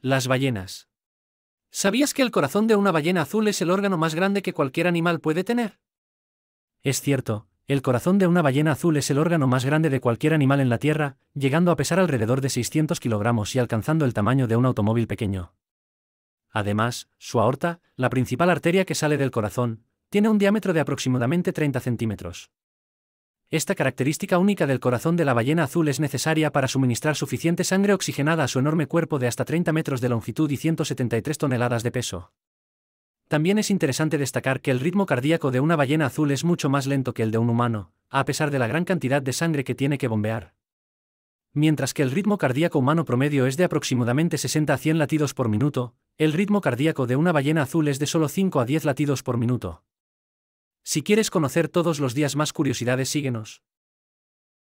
Las ballenas. ¿Sabías que el corazón de una ballena azul es el órgano más grande que cualquier animal puede tener? Es cierto, el corazón de una ballena azul es el órgano más grande de cualquier animal en la Tierra, llegando a pesar alrededor de 600 kilogramos y alcanzando el tamaño de un automóvil pequeño. Además, su aorta, la principal arteria que sale del corazón, tiene un diámetro de aproximadamente 30 centímetros. Esta característica única del corazón de la ballena azul es necesaria para suministrar suficiente sangre oxigenada a su enorme cuerpo de hasta 30 metros de longitud y 173 toneladas de peso. También es interesante destacar que el ritmo cardíaco de una ballena azul es mucho más lento que el de un humano, a pesar de la gran cantidad de sangre que tiene que bombear. Mientras que el ritmo cardíaco humano promedio es de aproximadamente 60 a 100 latidos por minuto, el ritmo cardíaco de una ballena azul es de solo 5 a 10 latidos por minuto. Si quieres conocer todos los días más curiosidades síguenos.